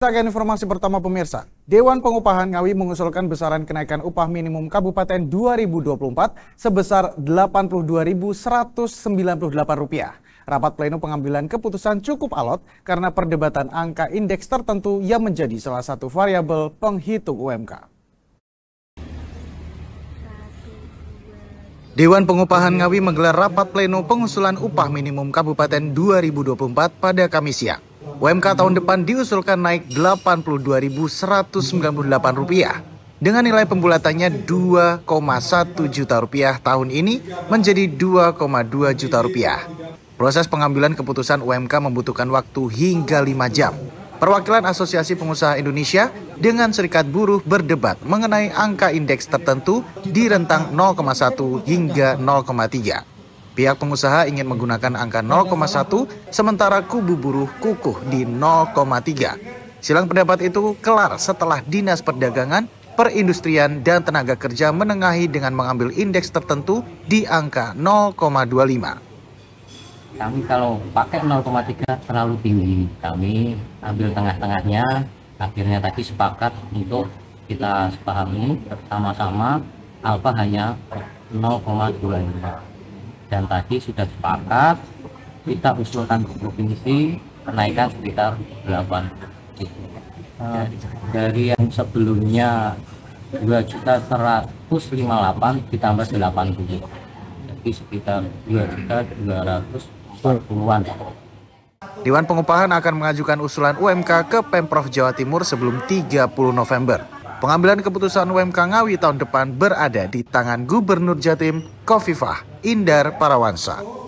Kita informasi pertama pemirsa. Dewan Pengupahan Ngawi mengusulkan besaran kenaikan upah minimum kabupaten 2024 sebesar Rp82.198. Rapat pleno pengambilan keputusan cukup alot karena perdebatan angka indeks tertentu yang menjadi salah satu variabel penghitung UMK. Dewan Pengupahan Ngawi menggelar rapat pleno pengusulan upah minimum kabupaten 2024 pada Kamis siang. UMK tahun depan diusulkan naik Rp82.198 dengan nilai pembulatannya 2,1 juta rupiah tahun ini menjadi 2,2 juta rupiah. Proses pengambilan keputusan UMK membutuhkan waktu hingga 5 jam. Perwakilan Asosiasi Pengusaha Indonesia dengan Serikat Buruh berdebat mengenai angka indeks tertentu di rentang 0,1 hingga 0,3. Pihak pengusaha ingin menggunakan angka 0,1 sementara kubu buruh kukuh di 0,3. Silang pendapat itu kelar setelah Dinas Perdagangan, Perindustrian dan Tenaga Kerja menengahi dengan mengambil indeks tertentu di angka 0,25 kami kalau pakai 0,3 terlalu tinggi kami ambil tengah-tengahnya akhirnya tadi sepakat untuk kita sepahami bersama-sama alfa hanya 0,25 dan tadi sudah sepakat kita usulkan ke provinsi kenaikan sekitar 8 juta. Ah. dari yang sebelumnya 2 juta 158 ditambah 80 jadi sekitar 2 juta 240-an Dewan Pengupahan akan mengajukan usulan UMK ke Pemprov Jawa Timur sebelum 30 November. Pengambilan keputusan UMK Ngawi tahun depan berada di tangan Gubernur Jatim Kofifah Indar Parawansa.